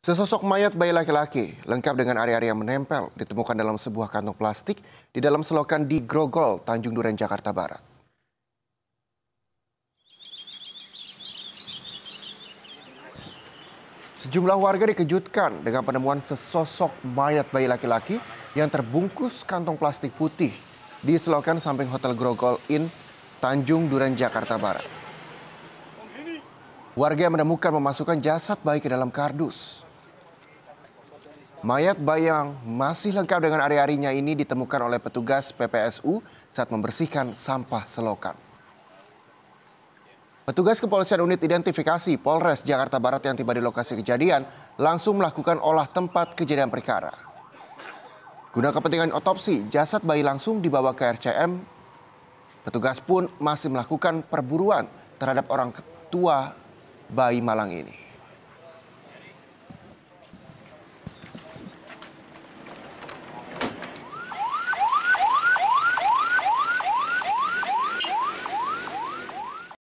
Sesosok mayat bayi laki-laki lengkap dengan area-area menempel ditemukan dalam sebuah kantong plastik di dalam selokan di Grogol, Tanjung Duren, Jakarta Barat. Sejumlah warga dikejutkan dengan penemuan sesosok mayat bayi laki-laki yang terbungkus kantong plastik putih di selokan samping Hotel Grogol Inn, Tanjung Duren, Jakarta Barat. Warga yang menemukan memasukkan jasad bayi ke dalam kardus. Mayat bayang masih lengkap dengan ari-arinya ini ditemukan oleh petugas PPSU saat membersihkan sampah selokan. Petugas kepolisian unit identifikasi Polres Jakarta Barat yang tiba di lokasi kejadian langsung melakukan olah tempat kejadian perkara. Guna kepentingan otopsi, jasad bayi langsung dibawa ke RCM. Petugas pun masih melakukan perburuan terhadap orang tua bayi malang ini.